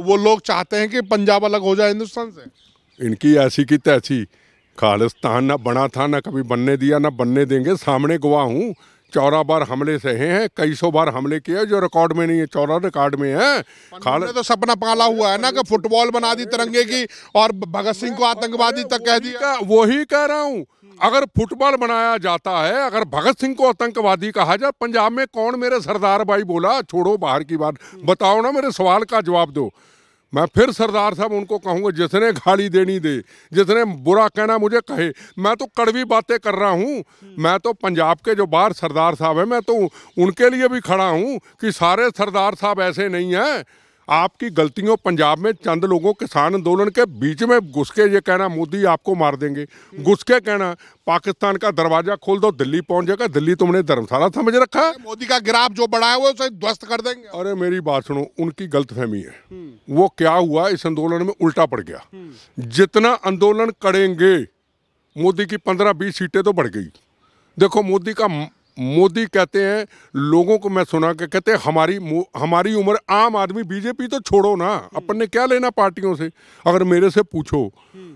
वो लोग चाहते हैं कि पंजाब अलग हो जाए हिंदुस्तान से इनकी ऐसी की तैसी खालिस्तान ना बना था ना कभी बनने दिया ना बनने देंगे सामने गवाह हूँ चौरा बार हमले सहे हैं कई सौ बार हमले किए जो रिकॉर्ड में नहीं है चौरा रिकॉर्ड में है खाल तो सपना पाला हुआ है ना कि फुटबॉल बना दी तिरंगे की और भगत सिंह को आतंकवादी तक कह दिया वही कह रहा हूँ अगर फुटबॉल बनाया जाता है अगर भगत सिंह को आतंकवादी कहा जाए पंजाब में कौन मेरे सरदार भाई बोला छोड़ो बाहर की बात बताओ ना मेरे सवाल का जवाब दो मैं फिर सरदार साहब उनको कहूँगा जिसने गाली देनी दे जिसने बुरा कहना मुझे कहे मैं तो कड़वी बातें कर रहा हूँ मैं तो पंजाब के जो बाहर सरदार साहब हैं मैं तो उनके लिए भी खड़ा हूँ कि सारे सरदार साहब ऐसे नहीं हैं आपकी गलतियों पंजाब में चंद लोगों किसान आंदोलन के बीच में घुस के ये कहना मोदी आपको मार देंगे घुस के कहना पाकिस्तान का दरवाजा खोल दो दिल्ली पहुंच जाएगा दिल्ली तुमने धर्मशाला समझ रखा है मोदी का गिराफ जो बढ़ा है वो उसे ध्वस्त कर देंगे अरे मेरी बात सुनो उनकी गलतफहमी है वो क्या हुआ इस आंदोलन में उल्टा पड़ गया जितना आंदोलन करेंगे मोदी की पंद्रह बीस सीटें तो बढ़ गई देखो मोदी का मोदी कहते हैं लोगों को मैं सुना के कहते हैं हमारी हमारी उम्र आम आदमी बीजेपी तो छोड़ो ना अपन ने क्या लेना पार्टियों से अगर मेरे से पूछो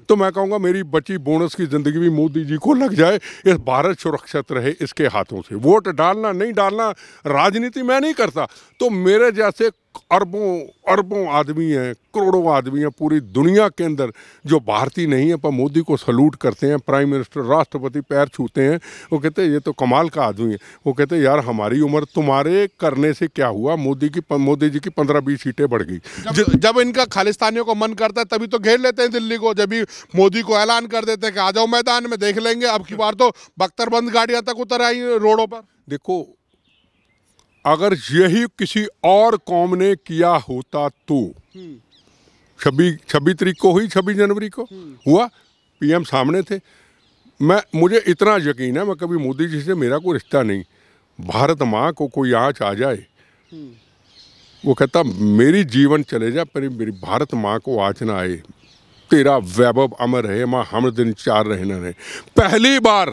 तो मैं कहूँगा मेरी बची बोनस की ज़िंदगी भी मोदी जी को लग जाए इस भारत सुरक्षित रहे इसके हाथों से वोट डालना नहीं डालना राजनीति मैं नहीं करता तो मेरे जैसे अरबों अरबों आदमी हैं करोड़ों आदमी हैं पूरी दुनिया के अंदर जो भारतीय नहीं है पर मोदी को सल्यूट करते हैं प्राइम मिनिस्टर राष्ट्रपति पैर छूते हैं वो कहते हैं ये तो कमाल का आदमी है वो कहते हैं यार हमारी उम्र तुम्हारे करने से क्या हुआ मोदी की मोदी जी की पंद्रह बीस सीटें बढ़ गई जब, जब इनका खालिस्तानियों को मन करता है तभी तो घेर लेते हैं दिल्ली को जब मोदी को ऐलान कर देते हैं कि आ जाओ मैदान में देख लेंगे अब की बार तो बख्तरबंद गाड़ियाँ तक उतर आई रोडों पर देखो अगर यही किसी और कौम ने किया होता तो छब्बीस छब्बीस तरीक को हुई छब्बीस जनवरी को हम्म। हुआ पीएम सामने थे मैं मुझे इतना यकीन है मैं कभी मोदी जी से मेरा कोई रिश्ता नहीं भारत माँ को कोई आँच आ जाए हम्म। वो कहता मेरी जीवन चले जाए पर मेरी भारत माँ को आँच ना आए तेरा वैभव अमर रहे माँ हम दिन चार रहना रहे पहली बार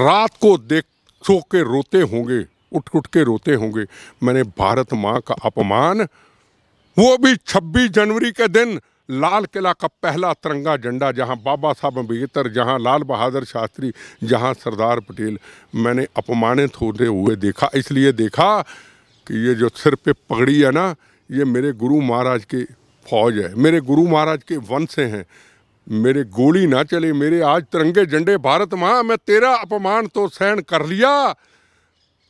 रात को देख सो के रोते होंगे उठ उठ के रोते होंगे मैंने भारत माँ का अपमान वो भी 26 जनवरी के दिन लाल किला का पहला तिरंगा झंडा जहां बाबा साहब अम्बेडकर जहां लाल बहादुर शास्त्री जहां सरदार पटेल मैंने अपमानित होते हुए देखा इसलिए देखा कि ये जो सिर पे पगड़ी है ना ये मेरे गुरु महाराज के फौज है मेरे गुरु महाराज के वंश हैं मेरे गोली ना चले मेरे आज तिरंगे झंडे भारत माँ मैं तेरा अपमान तो सहन कर लिया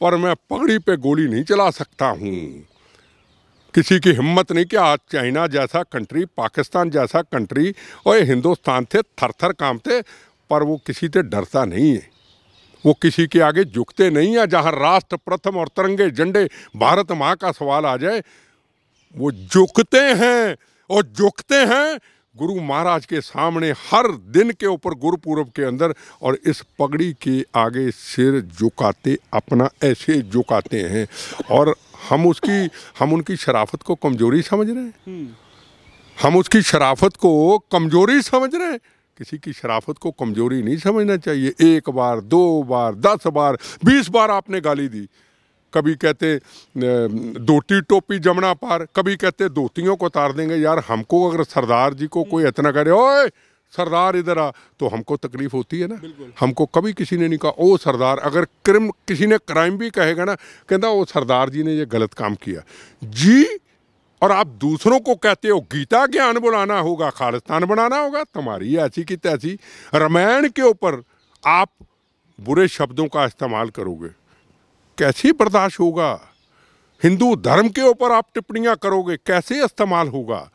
पर मैं पगड़ी पे गोली नहीं चला सकता हूँ किसी की हिम्मत नहीं कि आज चाइना जैसा कंट्री पाकिस्तान जैसा कंट्री और हिंदुस्तान थे थर थर काम थे पर वो किसी से डरता नहीं है वो किसी के आगे झुकते नहीं है जहाँ राष्ट्र प्रथम और तिरंगे झंडे भारत माँ का सवाल आ जाए वो झुकते हैं और झुकते हैं गुरु महाराज के सामने हर दिन के ऊपर गुरुपूर्व के अंदर और इस पगड़ी के आगे सिर झुकाते अपना ऐसे झुकाते हैं और हम उसकी हम उनकी शराफत को कमजोरी समझ रहे हैं हम्म। हम उसकी शराफत को कमजोरी समझ रहे हैं किसी की शराफत को कमजोरी नहीं समझना चाहिए एक बार दो बार दस बार बीस बार आपने गाली दी कभी कहते धोती टोपी जमना पार कभी कहते धोतियों को उतार देंगे यार हमको अगर सरदार जी को कोई इतना करे ओए सरदार इधर आ तो हमको तकलीफ होती है ना हमको कभी किसी ने नहीं कहा ओ सरदार अगर क्रिम किसी ने क्राइम भी कहेगा ना कहता ओ सरदार जी ने ये गलत काम किया जी और आप दूसरों को कहते हो गीता ज्ञान बुलाना होगा खालिस्तान बनाना होगा तुम्हारी ऐसी की तैसी रामायण के ऊपर आप बुरे शब्दों का इस्तेमाल करोगे कैसे बर्दाश्त होगा हिंदू धर्म के ऊपर आप टिप्पणियां करोगे कैसे इस्तेमाल होगा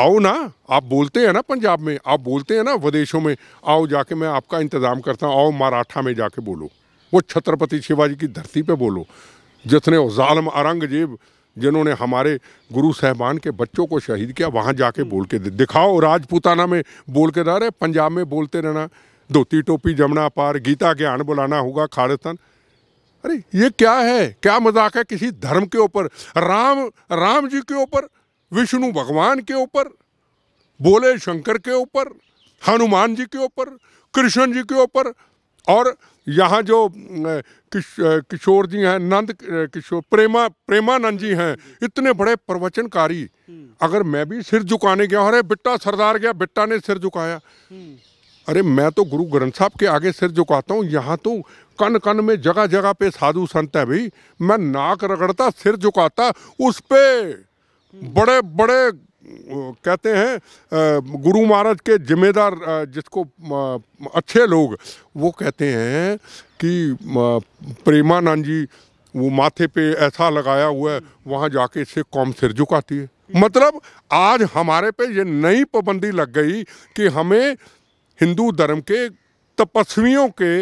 आओ ना आप बोलते हैं ना पंजाब में आप बोलते हैं ना विदेशों में आओ जाके मैं आपका इंतज़ाम करता हूँ आओ मराठा में जाके बोलो वो छत्रपति शिवाजी की धरती पे बोलो जितने जालम औरंगजेब जिन्होंने हमारे गुरु साहबान के बच्चों को शहीद किया वहाँ जाके हम्म। बोल के दिखाओ राजपूताना में बोल के रह रहे पंजाब में बोलते रहना धोती टोपी जमुना पार गीता ज्ञान बुलाना होगा खालिस्तान अरे ये क्या है क्या मजाक है किसी धर्म के ऊपर राम राम जी के ऊपर विष्णु भगवान के ऊपर बोले शंकर के ऊपर हनुमान जी के ऊपर कृष्ण जी के ऊपर और यहाँ जो किशोर जी हैं नंद किशोर प्रेमा प्रेमानंद जी हैं इतने बड़े प्रवचनकारी हम्म। अगर मैं भी सिर झुकाने गया अरे बिट्टा सरदार गया बिट्टा ने सिर झुकाया हम्म। अरे मैं तो गुरु ग्रंथ साहब के आगे सिर झुकाता हूँ यहाँ तो कन कन में जगह जगह पे साधु संत है भाई मैं नाक रगड़ता सिर झुकाता उस पे बड़े बड़े कहते हैं गुरु महाराज के जिम्मेदार जिसको अच्छे लोग वो कहते हैं कि प्रेमानंद जी वो माथे पे ऐसा लगाया हुआ है वहाँ जाके इससे कौम सिर झुकाती है मतलब आज हमारे पे ये नई पाबंदी लग गई कि हमें हिंदू धर्म के तपस्वियों के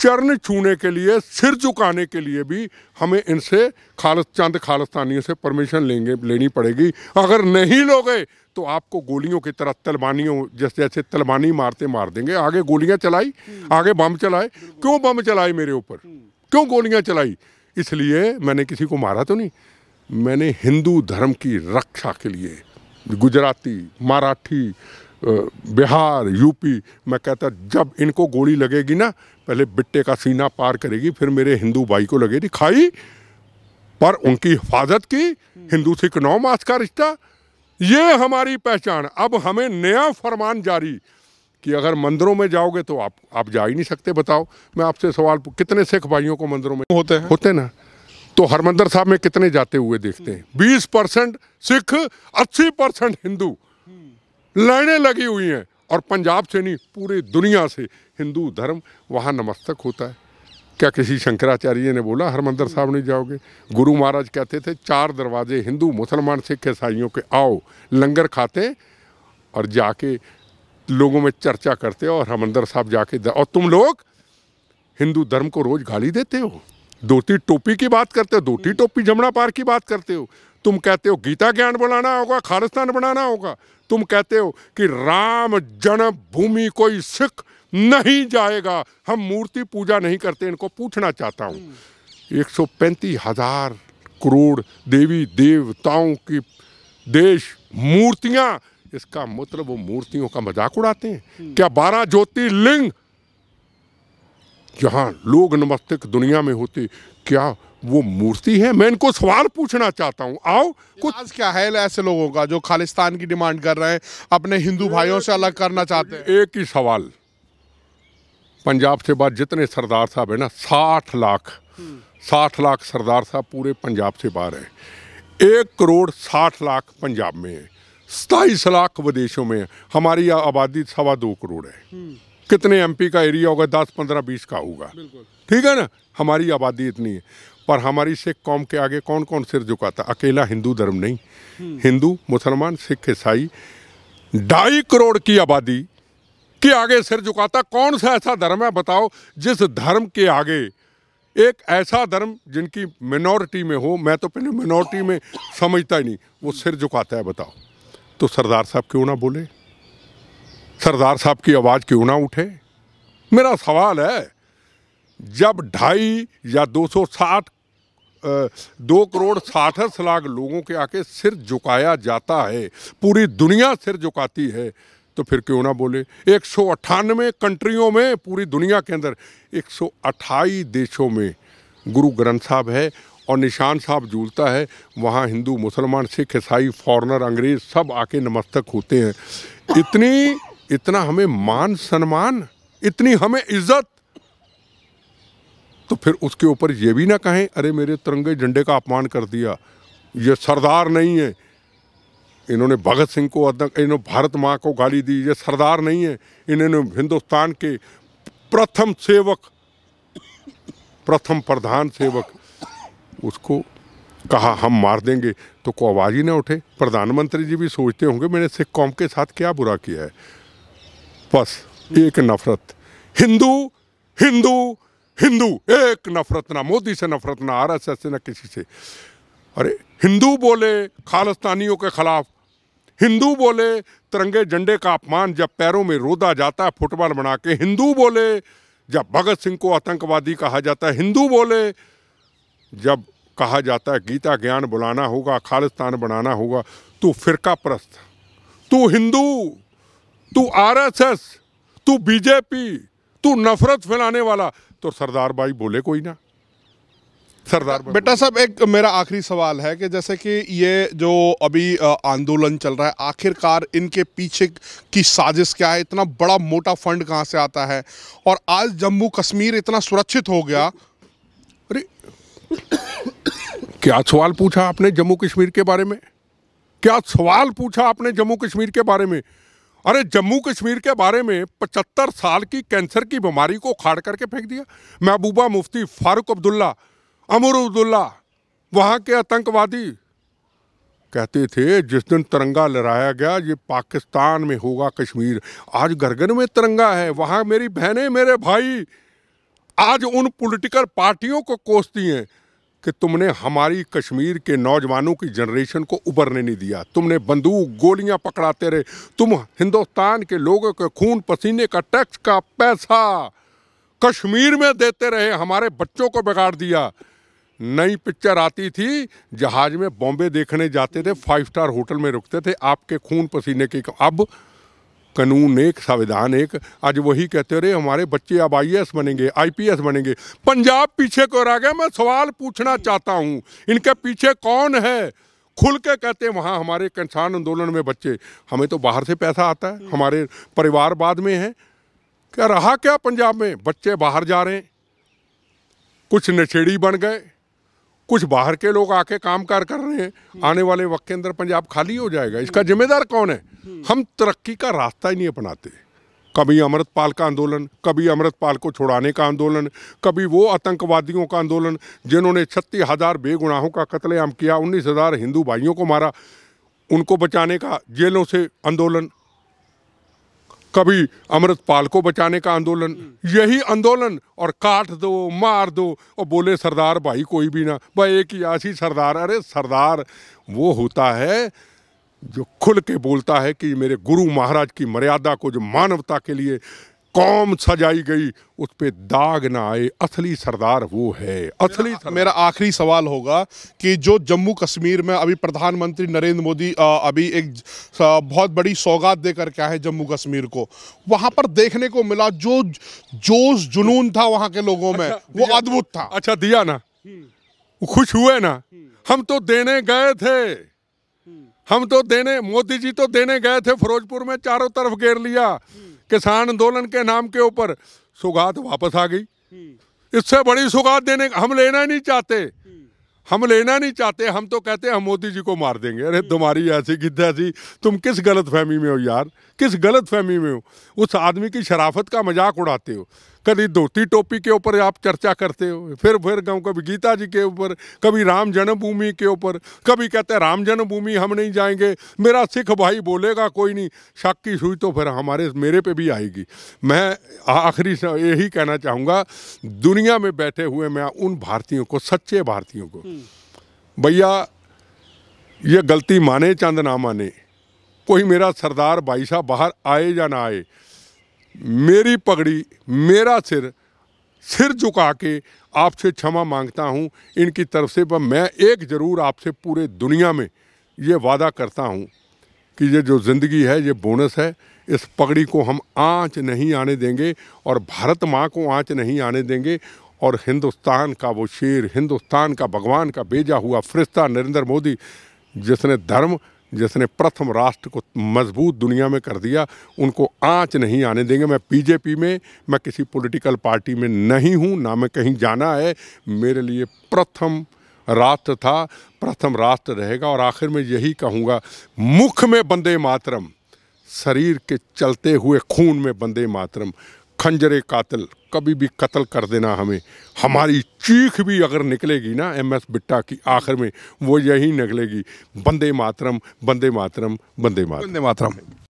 चरण छूने के लिए सिर झुकाने के लिए भी हमें इनसे खालस चंद खालिस्तानियों से परमिशन लेंगे लेनी पड़ेगी अगर नहीं लोगे तो आपको गोलियों की तरह तलबानियों जैसे जैसे तलबानी मारते मार देंगे आगे गोलियां चलाई आगे बम चलाए क्यों बम चलाए मेरे ऊपर क्यों गोलियां चलाई इसलिए मैंने किसी को मारा तो नहीं मैंने हिंदू धर्म की रक्षा के लिए गुजराती मराठी बिहार यूपी मैं कहता जब इनको गोली लगेगी ना पहले बिट्टे का सीना पार करेगी फिर मेरे हिंदू भाई को लगेगी खाई पर उनकी हिफाजत की हिंदू सिख नौ मास का रिश्ता ये हमारी पहचान अब हमें नया फरमान जारी कि अगर मंदिरों में जाओगे तो आप आप जा ही नहीं सकते बताओ मैं आपसे सवाल कितने सिख भाइयों को मंदिरों में होते हैं होते ना तो हरमंदर साहब में कितने जाते हुए देखते हैं बीस परसेंट सिख अस्सी परसेंट हिंदू लाइनें लगी हुई हैं और पंजाब से नहीं पूरे दुनिया से हिंदू धर्म वहाँ नमस्तक होता है क्या किसी शंकराचार्य ने बोला हरमंदर साहब नहीं जाओगे गुरु महाराज कहते थे चार दरवाजे हिंदू मुसलमान सिख ईसाइयों के आओ लंगर खाते और जाके लोगों में चर्चा करते और हरमंदर साहब जाके और तुम लोग हिंदू धर्म को रोज़ गाली देते हो धोती टोपी की बात करते हो धोती टोपी जमुना पार की बात करते हो तुम कहते हो गीता ज्ञान बनाना होगा खालिस्तान बनाना होगा तुम कहते हो कि राम जन्म भूमि कोई सिख नहीं जाएगा हम मूर्ति पूजा नहीं करते इनको पूछना चाहता हूँ एक सौ पैंतीस हजार करोड़ देवी देवताओं की देश मूर्तियाँ इसका मतलब वो मूर्तियों का मजाक उड़ाते हैं हम्म। क्या बारह ज्योतिर्लिंग जहाँ लोग नमस्तक दुनिया में होते क्या वो मूर्ति है मैं इनको सवाल पूछना चाहता हूँ आओ कुछ क्या है ऐसे लोगों का जो खालिस्तान की डिमांड कर रहे हैं अपने हिंदू भाइयों से अलग करना चाहते हैं एक ही सवाल पंजाब से बाहर जितने सरदार साहब है ना साठ लाख साठ लाख सरदार साहब पूरे पंजाब से बाहर हैं एक करोड़ साठ लाख पंजाब में है सताईस लाख विदेशों में है हमारी आबादी सवा दो करोड़ है हम्म। कितने एमपी का एरिया होगा दस पंद्रह बीस का होगा ठीक है ना हमारी आबादी इतनी है पर हमारी सिख कौम के आगे कौन कौन सिर झुकाता अकेला हिंदू धर्म नहीं हिंदू मुसलमान सिख ईसाई ढाई करोड़ की आबादी के आगे सिर झुकाता कौन सा ऐसा धर्म है बताओ जिस धर्म के आगे एक ऐसा धर्म जिनकी मिनोरिटी में हो मैं तो पहले मिनोरिटी में समझता ही नहीं वो सिर झुकाता है बताओ तो सरदार साहब क्यों ना बोले सरदार साहब की आवाज़ क्यों ना उठे मेरा सवाल है जब ढाई या 260 दो करोड़ साठस लाख लोगों के आके सिर झुकाया जाता है पूरी दुनिया सिर झुकाती है तो फिर क्यों ना बोले एक कंट्रियों में पूरी दुनिया के अंदर एक देशों में गुरु ग्रंथ साहब है और निशान साहब झूलता है वहाँ हिंदू मुसलमान सिख ईसाई फॉरनर अंग्रेज सब आके नमस्तक होते हैं इतनी इतना हमें मान सम्मान इतनी हमें इज्जत तो फिर उसके ऊपर ये भी ना कहें अरे मेरे तिरंगे झंडे का अपमान कर दिया ये सरदार नहीं है इन्होंने भगत सिंह को इन्होंने भारत माँ को गाली दी ये सरदार नहीं है इन्होंने हिंदुस्तान के प्रथम सेवक प्रथम प्रधान सेवक उसको कहा हम मार देंगे तो को आवाज़ ही ना उठे प्रधानमंत्री जी भी सोचते होंगे मैंने सिख कौम के साथ क्या बुरा किया है बस एक नफरत हिंदू हिंदू हिंदू एक नफरत ना मोदी से नफरत ना आर एस एस से ना किसी से अरे हिंदू बोले खालिस्तानियों के खिलाफ हिंदू बोले तिरंगे झंडे का अपमान जब पैरों में रोदा जाता है फुटबॉल बना के हिंदू बोले जब भगत सिंह को आतंकवादी कहा जाता है हिंदू बोले जब कहा जाता है गीता ज्ञान बुलाना होगा खालिस्तान बनाना होगा तू फिरका प्रस्त तू हिंदू तू आरएसएस तू बीजेपी तू नफरत फैलाने वाला तो सरदार भाई बोले कोई ना सरदार बेटा साहब एक मेरा आखिरी सवाल है कि जैसे कि ये जो अभी आंदोलन चल रहा है आखिरकार इनके पीछे की साजिश क्या है इतना बड़ा मोटा फंड कहाँ से आता है और आज जम्मू कश्मीर इतना सुरक्षित हो गया अरे क्या सवाल पूछा आपने जम्मू कश्मीर के बारे में क्या सवाल पूछा आपने जम्मू कश्मीर के बारे में अरे जम्मू कश्मीर के बारे में 75 साल की कैंसर की बीमारी को खाड़ करके फेंक दिया महबूबा मुफ्ती फारूक अब्दुल्ला अमर अब्दुल्ला वहाँ के आतंकवादी कहते थे जिस दिन तिरंगा लहराया गया ये पाकिस्तान में होगा कश्मीर आज गरगन में तिरंगा है वहाँ मेरी बहनें मेरे भाई आज उन पॉलिटिकल पार्टियों को कोसती हैं कि तुमने हमारी कश्मीर के नौजवानों की जनरेशन को उबरने नहीं दिया तुमने बंदूक गोलियां पकड़ाते रहे तुम हिंदुस्तान के लोगों के खून पसीने का टैक्स का पैसा कश्मीर में देते रहे हमारे बच्चों को बिगाड़ दिया नई पिक्चर आती थी जहाज में बॉम्बे देखने जाते थे फाइव स्टार होटल में रुकते थे आपके खून पसीने के अब कानून एक संविधान एक आज वही कहते रहे हमारे बच्चे अब आई बनेंगे आई बनेंगे पंजाब पीछे को रह गया मैं सवाल पूछना चाहता हूँ इनके पीछे कौन है खुल के कहते हैं वहाँ हमारे किसान आंदोलन में बच्चे हमें तो बाहर से पैसा आता है हमारे परिवार बाद में है क्या रहा क्या पंजाब में बच्चे बाहर जा रहे हैं कुछ नशेड़ी बन गए कुछ बाहर के लोग आके कार कर रहे हैं आने वाले वक्त के अंदर पंजाब खाली हो जाएगा इसका जिम्मेदार कौन है हम तरक्की का रास्ता ही नहीं अपनाते कभी अमृतपाल का आंदोलन कभी अमृतपाल को छुड़ाने का आंदोलन कभी वो आतंकवादियों का आंदोलन जिन्होंने छत्तीस हज़ार बेगुनाहों का कत्लेआम किया उन्नीस हज़ार हिंदू भाइयों को मारा उनको बचाने का जेलों से आंदोलन कभी अमृतपाल को बचाने का आंदोलन यही आंदोलन और काट दो मार दो और बोले सरदार भाई कोई भी ना भाई एक यासी सरदार अरे सरदार वो होता है जो खुल के बोलता है कि मेरे गुरु महाराज की मर्यादा को जो मानवता के लिए कौम सजाई गई उस पर दाग ना आए असली सरदार वो है असली मेरा, मेरा आखिरी सवाल होगा कि जो जम्मू कश्मीर में अभी प्रधानमंत्री नरेंद्र मोदी अभी एक बहुत बड़ी सौगात देकर के आए जम्मू कश्मीर को वहाँ पर देखने को मिला जो जोश जुनून था वहाँ के लोगों में अच्छा, वो अद्भुत था अच्छा दिया ना खुश हुए ना हम तो देने गए थे हम तो देने मोदी जी तो देने गए थे फिरोजपुर में चारों तरफ घेर लिया किसान आंदोलन के नाम के ऊपर सुगात वापस आ गई हम्म। इससे बड़ी सुगात देने हम लेना नहीं चाहते हम्म। हम लेना नहीं चाहते हम तो कहते हैं हम मोदी जी को मार देंगे अरे तुम्हारी हम्म। ऐसी गिद्ध ऐसी तुम किस गलत फहमी में हो यार किस गलत फहमी में हो उस आदमी की शराफत का मजाक उड़ाते हो कभी धोती टोपी के ऊपर आप चर्चा करते हो फिर फिर गाँव कभी गीता जी के ऊपर कभी राम जन्मभूमि के ऊपर कभी कहते हैं राम जन्मभूमि हम नहीं जाएंगे मेरा सिख भाई बोलेगा कोई नहीं शक की सुई तो फिर हमारे मेरे पे भी आएगी मैं आखिरी यही कहना चाहूँगा दुनिया में बैठे हुए मैं उन भारतीयों को सच्चे भारतीयों को हम्म। भैया ये गलती माने चंद ना माने कोई मेरा सरदार भाई साहब बाहर आए या ना आए मेरी पगड़ी मेरा सिर सिर झुका के आपसे क्षमा मांगता हूँ इनकी तरफ से पर मैं एक ज़रूर आपसे पूरे दुनिया में ये वादा करता हूँ कि ये जो ज़िंदगी है ये बोनस है इस पगड़ी को हम आँच नहीं आने देंगे और भारत माँ को आँच नहीं आने देंगे और हिंदुस्तान का वो शेर हिंदुस्तान का भगवान का भेजा हुआ फरिश्ता नरेंद्र मोदी जिसने धर्म जिसने प्रथम राष्ट्र को मजबूत दुनिया में कर दिया उनको आँच नहीं आने देंगे मैं बीजेपी में मैं किसी पॉलिटिकल पार्टी में नहीं हूँ ना मैं कहीं जाना है मेरे लिए प्रथम राष्ट्र था प्रथम राष्ट्र रहेगा और आखिर में यही कहूँगा मुख में बंदे मातरम शरीर के चलते हुए खून में बंदे मातरम खंजरे कातल कभी भी कत्ल कर देना हमें हमारी चीख भी अगर निकलेगी ना एम एस बिट्टा की आखिर में वो यही निकलेगी बंदे मातरम बंदे मातरम बंदे मातरम बंदे मातरम